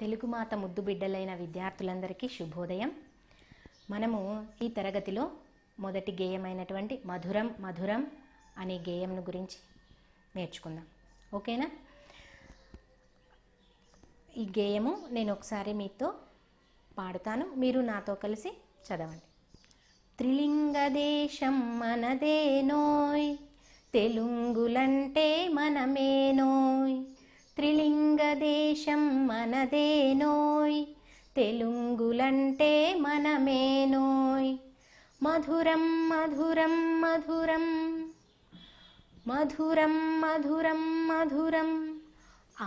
తెలుగు మాత ముద్దు బిడ్డలైన విద్యార్థులందరికీ శుభోదయం మనము ఈ తరగతిలో మొదటి గేయమైనటువంటి మధురం మధురం అనే గేయంను గురించి నేర్చుకుందాం ఓకేనా ఈ గేయము నేను ఒకసారి మీతో పాడుతాను మీరు నాతో కలిసి చదవండి త్రిలింగ దేశం మనదేనోయ్ తెలుగులంటే మనమేనోయ్ త్రిలింగదేశం మనదేనోయి తెలుగులంటే మనమేనోయి మధురం మధురం మధురం మధురం మధురం మధురం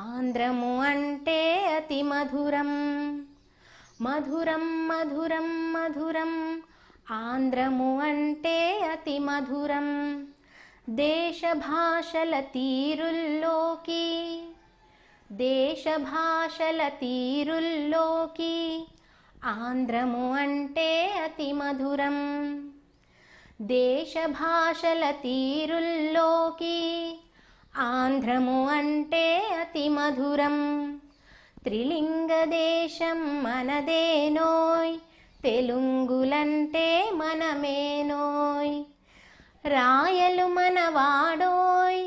ఆంధ్రము అంటే అతి మధురం మధురం మధురం ఆంధ్రము అంటే అతి మధురం దేశభాషల తీరుల్లోకి దేశభాషల తీరుల్లోకి ఆంధ్రము అంటే అతి మధురం దేశభాషల తీరుల్లోకి ఆంధ్రము అంటే అతి మధురం త్రిలింగ దేశం మనదేనోయ్ తెలుంగులంటే మనమేనోయ్ రాయలు మనవాడోయ్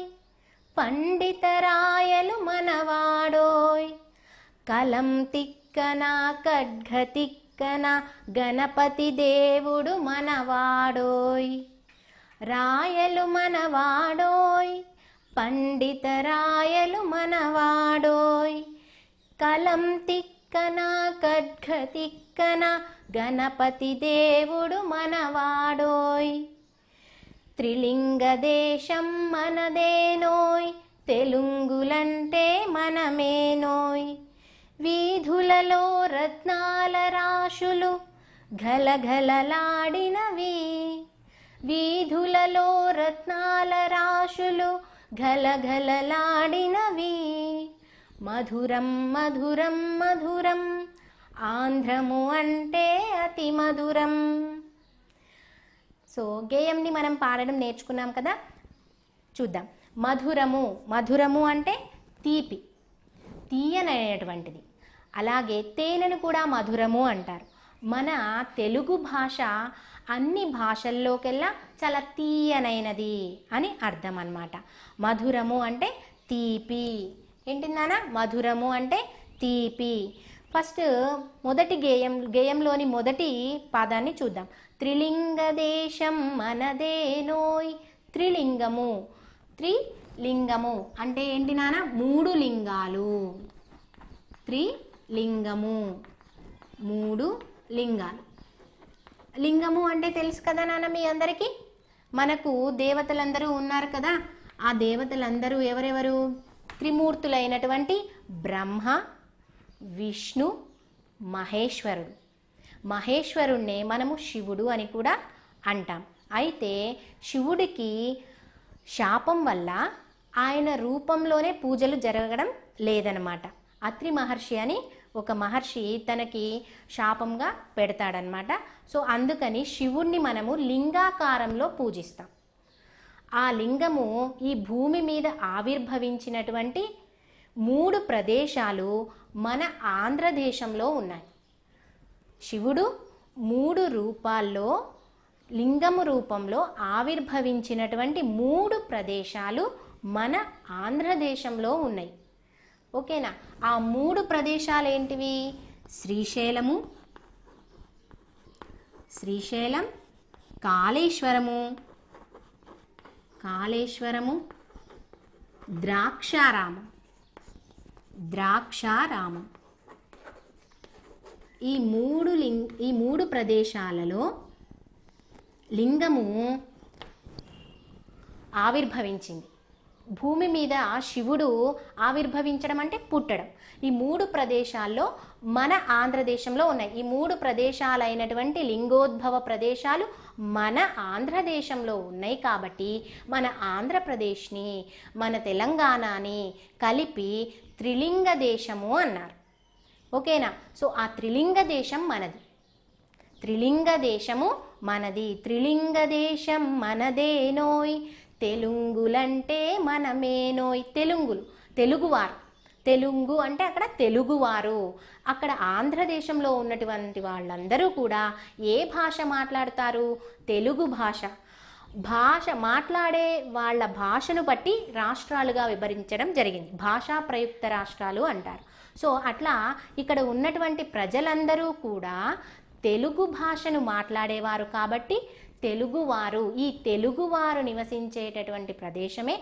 పండిత రాయలు మనవాడోయ్ కలం తిక్కన ఖడ్గ తిక్కన గణపతి దేవుడు మనవాడోయ్ రాయలు మనవాడోయ్ పండిత రాయలు మనవాడోయ్ కలం తిక్కన ఖడ్గ తిక్కన గణపతి దేవుడు మనవాడోయ్ త్రిలింగదేశం మనదేనోయ్ తెలుంగులంటే మనమేనోయ్ వీధులలో రత్నాల రాశులు ఘలఘలలాడినవి వీధులలో రత్నాల రాశులు ఘలఘలలాడినవి మధురం మధురం మధురం ఆంధ్రము అంటే అతి మధురం సో గేయంని మనం పాడడం నేర్చుకున్నాం కదా చూద్దాం మధురము మధురము అంటే తీపి తీయనైనటువంటిది అలాగే తేనెను కూడా మధురము అంటారు మన తెలుగు భాష అన్ని భాషల్లోకెల్లా చాలా తీయనైనది అని అర్థం అన్నమాట మధురము అంటే తీపి ఏంటిందానా మధురము అంటే తీపి ఫస్ట్ మొదటి గేయం గేయంలోని మొదటి పాదాన్ని చూద్దాం త్రిలింగ దేశం మనదేనోయ్ త్రిలింగము త్రిలింగము అంటే ఏంటి నాన్న మూడు లింగాలు త్రిలింగము మూడు లింగాలు లింగము అంటే తెలుసు కదా నాన్న మీ అందరికీ మనకు దేవతలందరూ ఉన్నారు కదా ఆ దేవతలందరూ ఎవరెవరు త్రిమూర్తులైనటువంటి బ్రహ్మ విష్ణు మహేశ్వరుడు మహేశ్వరుణ్ణే మనము శివుడు అని కూడా అంటాం అయితే శివుడికి శాపం వల్ల ఆయన రూపంలోనే పూజలు జరగడం లేదనమాట అత్రి మహర్షి అని ఒక మహర్షి తనకి శాపంగా పెడతాడనమాట సో అందుకని శివుణ్ణి మనము లింగాకారంలో పూజిస్తాం ఆ లింగము ఈ భూమి మీద ఆవిర్భవించినటువంటి మూడు ప్రదేశాలు మన ఆంధ్రదేశంలో ఉన్నాయి శివుడు మూడు రూపాల్లో లింగము రూపంలో ఆవిర్భవించినటువంటి మూడు ప్రదేశాలు మన ఆంధ్రదేశంలో ఉన్నాయి ఓకేనా ఆ మూడు ప్రదేశాలు ఏంటివి శ్రీశైలము శ్రీశైలం కాళేశ్వరము కాళేశ్వరము ద్రాక్షారామం ద్రాక్షారామం ఈ మూడు లింగ్ ఈ మూడు ప్రదేశాలలో లింగము ఆవిర్భవించింది భూమి మీద శివుడు ఆవిర్భవించడం అంటే పుట్టడం ఈ మూడు ప్రదేశాల్లో మన ఆంధ్రదేశంలో ఉన్నాయి ఈ మూడు ప్రదేశాలైనటువంటి లింగోద్భవ ప్రదేశాలు మన ఆంధ్రదేశంలో ఉన్నాయి కాబట్టి మన ఆంధ్రప్రదేశ్ని మన తెలంగాణని కలిపి త్రిలింగ దేశము అన్నారు ఓకేనా సో ఆ త్రిలింగ దేశం మనది త్రిలింగ దేశము మనది త్రిలింగ దేశం మనదేనోయ్ తెలుగులంటే మనమేనోయ్ తెలుగులు తెలుగువారు తెలుగు అంటే అక్కడ తెలుగువారు అక్కడ ఆంధ్రదేశంలో ఉన్నటువంటి వాళ్ళందరూ కూడా ఏ భాష మాట్లాడతారు తెలుగు భాష భాష మాట్లాడే వాళ్ళ భాషను బట్టి రాష్ట్రాలుగా విభరించడం జరిగింది భాషా ప్రయుక్త రాష్ట్రాలు అంటారు సో అట్లా ఇక్కడ ఉన్నటువంటి ప్రజలందరూ కూడా తెలుగు భాషను మాట్లాడేవారు కాబట్టి తెలుగువారు ఈ తెలుగువారు నివసించేటటువంటి ప్రదేశమే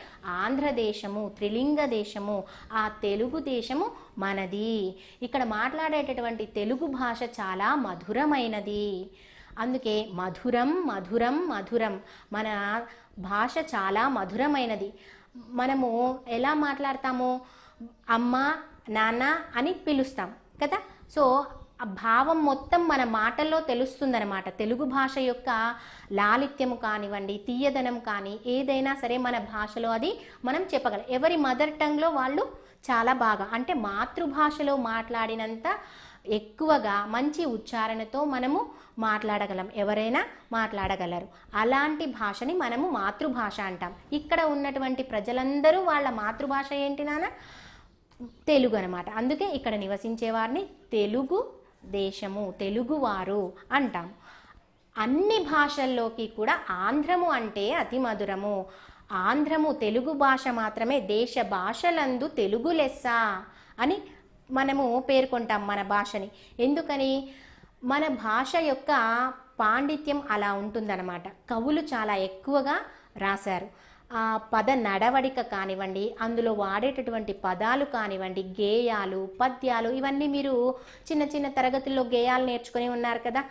ఆంధ్రదేశము త్రిలింగ దేశము ఆ తెలుగు దేశము మనది ఇక్కడ మాట్లాడేటటువంటి తెలుగు భాష చాలా మధురమైనది అందుకే మధురం మధురం మధురం మన భాష చాలా మధురమైనది మనము ఎలా మాట్లాడతాము అమ్మ నాన్న అని పిలుస్తాం కదా సో ఆ భావం మొత్తం మన మాటల్లో తెలుస్తుందనమాట తెలుగు భాష యొక్క లాలిత్యము కానివ్వండి తీయదనం కానీ ఏదైనా సరే మన భాషలో అది మనం చెప్పగలం ఎవరి మదర్ టంగ్లో వాళ్ళు చాలా బాగా అంటే మాతృభాషలో మాట్లాడినంత ఎక్కువగా మంచి ఉచ్చారణతో మనము మాట్లాడగలం ఎవరైనా మాట్లాడగలరు అలాంటి భాషని మనము మాతృభాష అంటాం ఇక్కడ ఉన్నటువంటి ప్రజలందరూ వాళ్ళ మాతృభాష ఏంటి నాన్న తెలుగు అనమాట అందుకే ఇక్కడ నివసించే వారిని తెలుగు దేశము తెలుగువారు అంటాం అన్ని భాషల్లోకి కూడా ఆంధ్రము అంటే అతి మధురము ఆంధ్రము తెలుగు భాష మాత్రమే దేశ భాషలందు తెలుగు లెస్స అని మనము పేర్కొంటాం మన భాషని ఎందుకని మన భాష యొక్క పాండిత్యం అలా ఉంటుందన్నమాట కవులు చాలా ఎక్కువగా రాశారు ఆ పద నడవడిక కానివ్వండి అందులో వాడేటటువంటి పదాలు కానివ్వండి గేయాలు పద్యాలు ఇవన్నీ మీరు చిన్న చిన్న తరగతుల్లో గేయాలు నేర్చుకుని ఉన్నారు కదా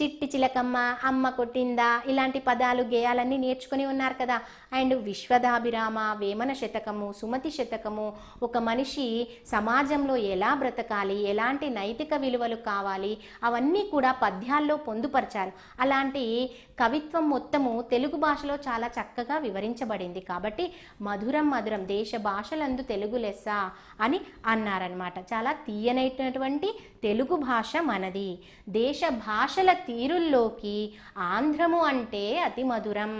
చిట్టి చిలకమ్మ అమ్మ కొట్టిందా ఇలాంటి పదాలు గేయాలన్నీ నేర్చుకుని ఉన్నారు కదా అండ్ విశ్వదాభిరామ వేమన శతకము సుమతి శతకము ఒక మనిషి సమాజంలో ఎలా బ్రతకాలి ఎలాంటి నైతిక విలువలు కావాలి అవన్నీ కూడా పద్యాల్లో పొందుపరిచారు అలాంటి కవిత్వం మొత్తము తెలుగు భాషలో చాలా చక్కగా వివరించబడింది కాబట్టి మధురం మధురం దేశ భాషలందు తెలుగు లెస్స అని అన్నారనమాట చాలా తీయనైనటువంటి తెలుగు భాష మనది దేశ భాషల తీరుల్లోకి ఆంధ్రము అంటే అతి మధురం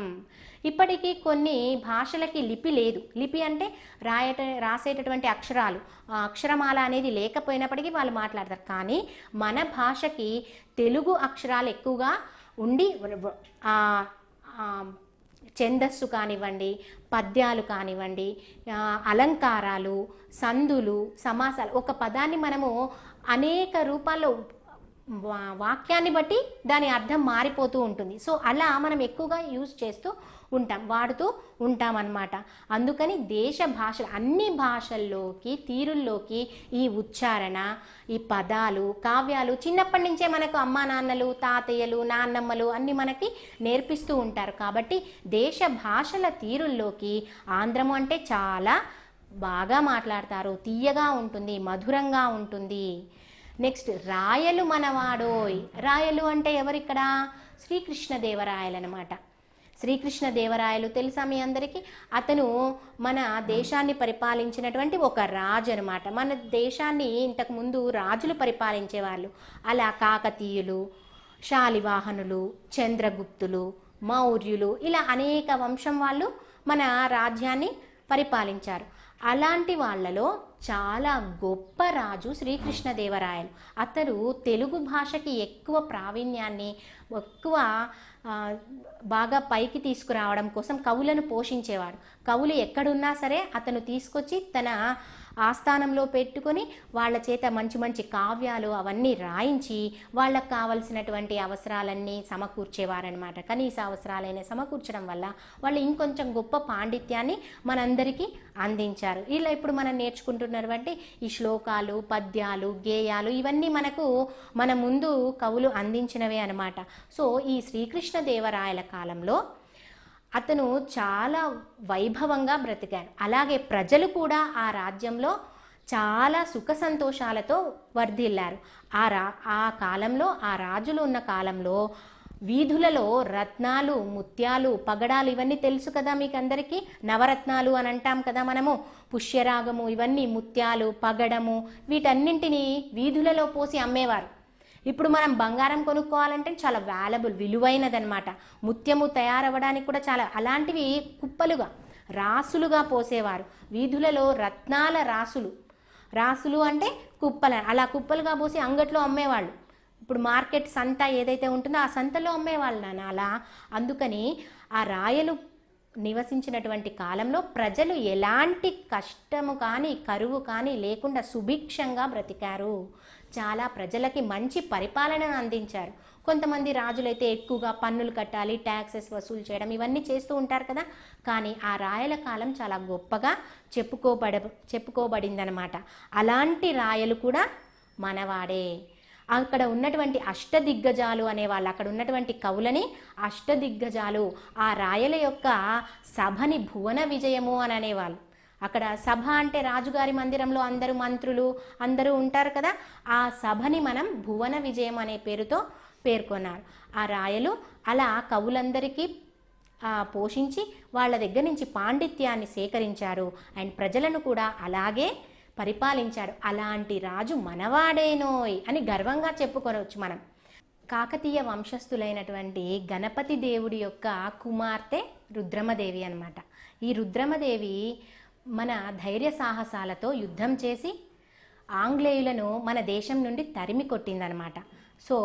ఇప్పటికీ కొన్ని భాషలకి లిపి లేదు లిపి అంటే రాయట రాసేటటువంటి అక్షరాలు అక్షరమాల అనేది లేకపోయినప్పటికీ వాళ్ళు మాట్లాడతారు కానీ మన భాషకి తెలుగు అక్షరాలు ఎక్కువగా ఉండి ఛందస్సు కానివ్వండి పద్యాలు కానివ్వండి అలంకారాలు సందులు సమాసాలు ఒక పదాన్ని మనము అనేక రూపాల్లో వాక్యాన్ని బట్టి దాని అర్థం మారిపోతూ ఉంటుంది సో అలా మనం ఎక్కువగా యూజ్ చేస్తూ ఉంటాం వాడుతూ ఉంటాం అన్నమాట అందుకని దేశ భాషలు అన్ని భాషల్లోకి తీరుల్లోకి ఈ ఉచ్చారణ ఈ పదాలు కావ్యాలు చిన్నప్పటి నుంచే మనకు అమ్మ నాన్నలు తాతయ్యలు నాన్నమ్మలు అన్నీ మనకి నేర్పిస్తూ ఉంటారు కాబట్టి దేశ భాషల తీరుల్లోకి ఆంధ్రము అంటే చాలా బాగా మాట్లాడతారు తీయగా ఉంటుంది మధురంగా ఉంటుంది నెక్స్ట్ రాయలు మనవాడోయ్ రాయలు అంటే ఎవరిక్కడ శ్రీకృష్ణదేవరాయలు అనమాట శ్రీకృష్ణదేవరాయలు తెలుసా మీ అందరికీ అతను మన దేశాన్ని పరిపాలించినటువంటి ఒక రాజు అనమాట మన దేశాన్ని ఇంతకుముందు రాజులు పరిపాలించేవాళ్ళు అలా కాకతీయులు శాలివాహనులు చంద్రగుప్తులు మౌర్యులు ఇలా అనేక వంశం వాళ్ళు మన రాజ్యాన్ని పరిపాలించారు అలాంటి వాళ్ళలో చాలా గొప్ప రాజు శ్రీకృష్ణదేవరాయలు అతడు తెలుగు భాషకి ఎక్కువ ప్రావీణ్యాన్ని ఎక్కువ బాగా పైకి తీసుకురావడం కోసం కవులను పోషించేవాడు కవులు ఎక్కడున్నా సరే అతను తీసుకొచ్చి తన ఆస్థానంలో పెట్టుకొని వాళ్ళ చేత మంచి మంచి కావ్యాలు అవన్నీ రాయించి వాళ్ళకు కావలసినటువంటి అవసరాలన్నీ సమకూర్చేవారనమాట కనీస అవసరాలైన సమకూర్చడం వల్ల వాళ్ళు ఇంకొంచెం గొప్ప పాండిత్యాన్ని మనందరికీ అందించారు ఇలా ఇప్పుడు మనం నేర్చుకుంటున్నటువంటి ఈ శ్లోకాలు పద్యాలు గేయాలు ఇవన్నీ మనకు మన ముందు కవులు అందించినవే అనమాట సో ఈ శ్రీకృష్ణదేవరాయల కాలంలో అతను చాలా వైభవంగా బ్రతికాడు అలాగే ప్రజలు కూడా ఆ రాజ్యంలో చాలా సుఖ సంతోషాలతో వర్ధిల్లారు ఆ రా ఆ కాలంలో ఆ రాజులు ఉన్న కాలంలో వీధులలో రత్నాలు ముత్యాలు పగడాలు ఇవన్నీ తెలుసు కదా మీకు అందరికీ నవరత్నాలు అని అంటాం కదా మనము పుష్యరాగము ఇవన్నీ ముత్యాలు పగడము వీటన్నింటినీ వీధులలో పోసి అమ్మేవారు ఇప్పుడు మనం బంగారం కొనుక్కోవాలంటే చాలా వాల్యబుల్ విలువైనదనమాట ముత్యము తయారవ్వడానికి కూడా చాలా అలాంటివి కుప్పలుగా రాసులుగా పోసేవారు వీధులలో రత్నాల రాసులు రాసులు అంటే కుప్పల అలా కుప్పలుగా పోసి అంగట్లో అమ్మేవాళ్ళు ఇప్పుడు మార్కెట్ సంత ఏదైతే ఉంటుందో ఆ సంతలో అమ్మేవాళ్ళు నాన్న అలా అందుకని ఆ రాయలు నివసించినటువంటి కాలంలో ప్రజలు ఎలాంటి కష్టము కానీ కరువు కానీ లేకుండా సుభిక్షంగా బ్రతికారు చాలా ప్రజలకి మంచి పరిపాలనను అందించారు కొంతమంది రాజులైతే ఎక్కువగా పన్నులు కట్టాలి ట్యాక్సెస్ వసూలు చేయడం ఇవన్నీ చేస్తూ ఉంటారు కదా కానీ ఆ రాయల కాలం చాలా గొప్పగా చెప్పుకోబడ చెప్పుకోబడిందనమాట అలాంటి రాయలు కూడా మనవాడే అక్కడ ఉన్నటువంటి అష్టదిగ్గజాలు అనేవాళ్ళు అక్కడ ఉన్నటువంటి కవులని అష్టదిగ్గజాలు ఆ రాయల యొక్క సభని భువన విజయము అని అనేవాళ్ళు అక్కడ సభ అంటే రాజుగారి మందిరంలో అందరూ మంత్రులు అందరూ ఉంటారు కదా ఆ సభని మనం భువన విజయం అనే పేరుతో పేర్కొన్నారు ఆ రాయలు అలా కవులందరికీ పోషించి వాళ్ళ దగ్గర నుంచి పాండిత్యాన్ని సేకరించారు అండ్ ప్రజలను కూడా అలాగే పరిపాలించాడు అలాంటి రాజు మనవాడేనోయ్ అని గర్వంగా చెప్పుకోవచ్చు మనం కాకతీయ వంశస్థులైనటువంటి గణపతి దేవుడి యొక్క కుమార్తె రుద్రమదేవి అనమాట ఈ రుద్రమదేవి మన ధైర్య సాహసాలతో యుద్ధం చేసి ఆంగ్లేయులను మన దేశం నుండి తరిమి కొట్టిందనమాట సో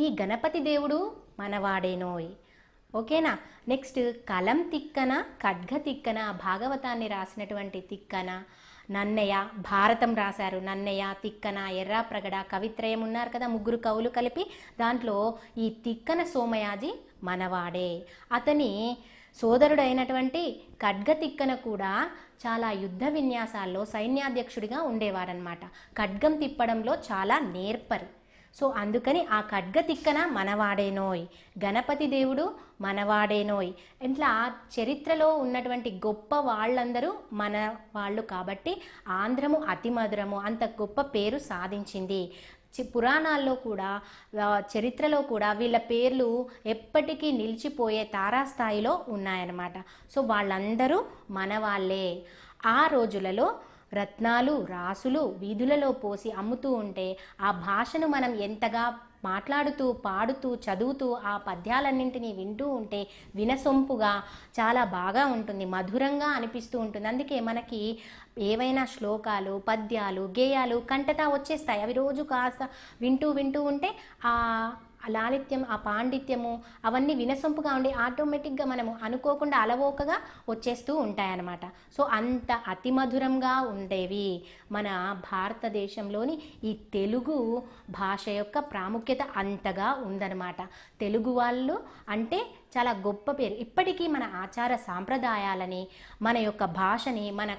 ఈ గణపతి దేవుడు మనవాడేనోయ్ ఓకేనా నెక్స్ట్ కలం తిక్కన ఖడ్గ తిక్కన భాగవతాన్ని రాసినటువంటి తిక్కన నన్నయ్య భారతం రాశారు నన్నయ్య తిక్కన ఎర్రాప్రగడ కవిత్రయం ఉన్నారు కదా ముగ్గురు కవులు కలిపి దాంట్లో ఈ తిక్కన సోమయాజి మనవాడే అతని సోదరుడైనటువంటి ఖడ్గతిక్కన కూడా చాలా యుద్ధ విన్యాసాల్లో సైన్యాధ్యక్షుడిగా ఉండేవారనమాట ఖడ్గం తిప్పడంలో చాలా నేర్పరు సో అందుకని ఆ ఖడ్గతిక్కన మనవాడేనోయ్ గణపతి దేవుడు మనవాడేనోయ్ ఇట్లా చరిత్రలో ఉన్నటువంటి గొప్ప వాళ్ళందరూ మన వాళ్ళు కాబట్టి ఆంధ్రము అతి మధురము అంత గొప్ప పేరు సాధించింది పురాణాల్లో కూడా చరిత్రలో కూడా వీళ్ళ పేర్లు ఎప్పటికీ నిలిచిపోయే తారాస్థాయిలో ఉన్నాయన్నమాట సో వాళ్ళందరూ మన ఆ రోజులలో రత్నాలు రాసులు వీధులలో పోసి అమ్ముతూ ఉంటే ఆ భాషను మనం ఎంతగా మాట్లాడుతూ పాడుతూ చదువుతూ ఆ పద్యాలన్నింటినీ వింటూ ఉంటే వినసొంపుగా చాలా బాగా ఉంటుంది మధురంగా అనిపిస్తూ ఉంటుంది అందుకే మనకి ఏవైనా శ్లోకాలు పద్యాలు గేయాలు కంటతా వచ్చేస్తాయి అవి రోజు కాస్త వింటూ వింటూ ఉంటే ఆ ఆ లాలిత్యం ఆ పాండిత్యము అవన్నీ వినసొంపుగా ఉండి ఆటోమేటిక్గా మనము అనుకోకుండా అలవోకగా వచ్చేస్తూ ఉంటాయన్నమాట సో అంత అతిమధురంగా ఉండేవి మన భారతదేశంలోని ఈ తెలుగు భాష యొక్క ప్రాముఖ్యత అంతగా ఉందన్నమాట తెలుగు వాళ్ళు అంటే చాలా గొప్ప పేరు ఇప్పటికీ మన ఆచార సాంప్రదాయాలని మన యొక్క భాషని మన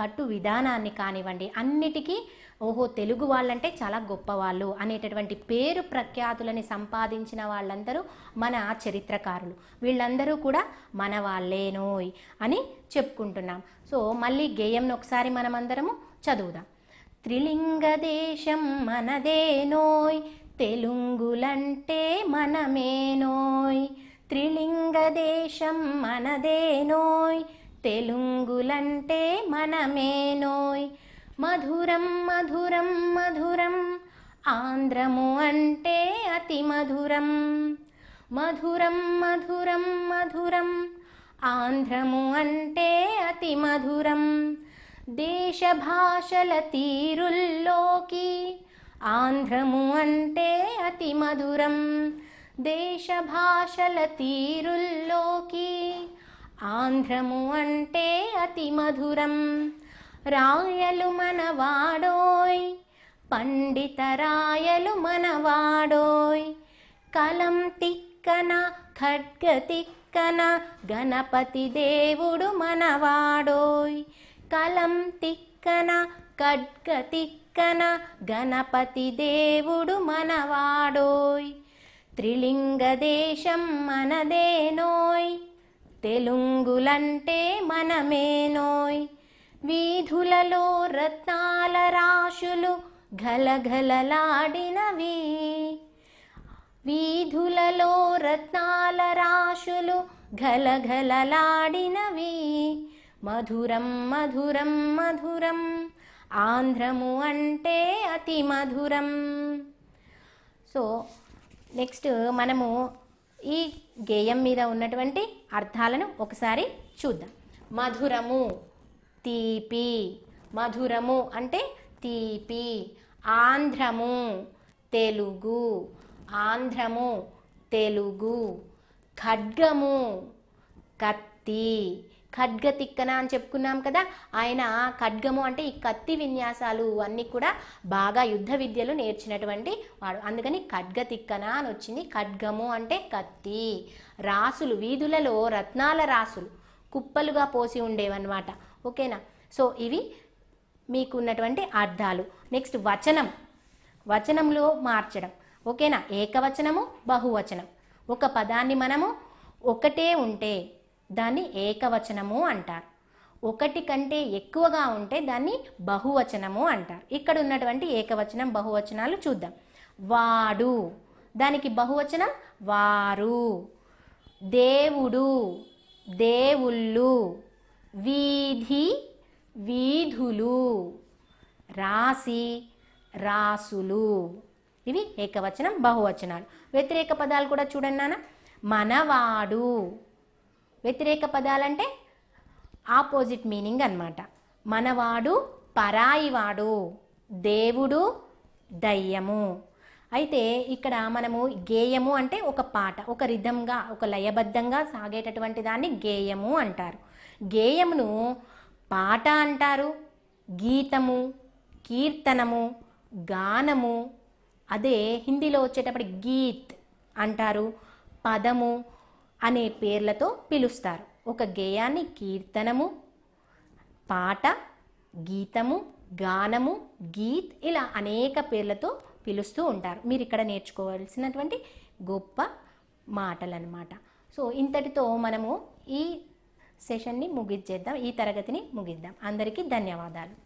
కట్టు విధానాన్ని కానివ్వండి అన్నిటికీ ఓహో తెలుగు వాళ్ళంటే చాలా గొప్పవాళ్ళు అనేటటువంటి పేరు ప్రఖ్యాతులని సంపాదించిన వాళ్ళందరూ మన చరిత్రకారులు వీళ్ళందరూ కూడా మన వాళ్ళేనోయ్ అని చెప్పుకుంటున్నాం సో మళ్ళీ గేయంను ఒకసారి మనమందరము చదువుదాం త్రిలింగ దేశం మనదేనోయ్ తెలుంగులంటే మనమేనోయ్ త్రిలింగ దేశం మనదేనోయ్ తెలుంగులంటే మనమేనోయ్ मधुरं मधुरं मधुरम् आन्ध्रमु अन्ते अति मधुरं मधुरं मधुरं मधुरम् आन्ध्रमु अन्ते अति मधुरं देशभाषलतीरुल्लोकी आन्ध्रमु अन्ते अति मधुरं देशभाषलतीरुल्लोकी आन्ध्रमु अन्ते अति రాయలు మనవాడోయ్ పండిత రాయలు మనవాడోయ్ కలం తిక్కన ఖడ్గ తిక్కన గణపతి దేవుడు మనవాడోయ్ కలం తిక్కన ఖడ్గ తిక్కన గణపతి దేవుడు మనవాడోయ్ త్రిలింగ దేశం మనదేనోయ్ తెలుంగులంటే మనమేనోయ్ వీధులలో రత్నాల రాశులు ఘలఘలలాడినవి వీధులలో రత్నాల రాశులు ఘలఘలలాడినవి మధురం మధురం మధురం ఆంధ్రము అంటే అతి మధురం సో నెక్స్ట్ మనము ఈ గేయం మీద ఉన్నటువంటి అర్థాలను ఒకసారి చూద్దాం మధురము తీపి మధురము అంటే తీపి ఆంధ్రము తెలుగు ఆంధ్రము తెలుగు ఖడ్గము కత్తి ఖడ్గ తిక్కన అని చెప్పుకున్నాం కదా ఆయన ఖడ్గము అంటే ఈ కత్తి విన్యాసాలు అన్నీ కూడా బాగా యుద్ధ విద్యలు నేర్చినటువంటి వాడు అందుకని ఖడ్గ తిక్కన అని వచ్చింది ఖడ్గము అంటే కత్తి రాసులు వీధులలో రత్నాల రాసులు కుప్పలుగా పోసి ఉండేవన్నమాట ఓకేనా సో ఇవి మీకు ఉన్నటువంటి అర్థాలు నెక్స్ట్ వచనం వచనంలో మార్చడం ఓకేనా ఏకవచనము బహువచనం ఒక పదాన్ని మనము ఒకటే ఉంటే దాన్ని ఏకవచనము అంటారు ఒకటి కంటే ఎక్కువగా ఉంటే దాన్ని బహువచనము అంటారు ఇక్కడ ఉన్నటువంటి ఏకవచనం బహువచనాలు చూద్దాం వాడు దానికి బహువచనం వారు దేవుడు దేవుళ్ళు వీధి వీధులు రాసి రాసులు ఇవి ఏకవచనం బహువచనాలు వ్యతిరేక పదాలు కూడా చూడండి నాన్న మనవాడు వ్యతిరేక పదాలంటే ఆపోజిట్ మీనింగ్ అనమాట మనవాడు పరాయివాడు దేవుడు దయ్యము అయితే ఇక్కడ మనము గేయము అంటే ఒక పాట ఒక రిధంగా ఒక లయబద్ధంగా సాగేటటువంటి దాన్ని గేయము అంటారు గేయమును పాట అంటారు గీతము కీర్తనము గానము అదే హిందీలో వచ్చేటప్పుడు గీత్ అంటారు పదము అనే పేర్లతో పిలుస్తారు ఒక గేయాన్ని కీర్తనము పాట గీతము గానము గీత్ ఇలా అనేక పేర్లతో పిలుస్తూ ఉంటారు మీరు ఇక్కడ నేర్చుకోవాల్సినటువంటి గొప్ప అనమాట సో ఇంతటితో మనము ఈ సెషన్ని ముగించేద్దాం ఈ తరగతిని ముగిద్దాం అందరికీ ధన్యవాదాలు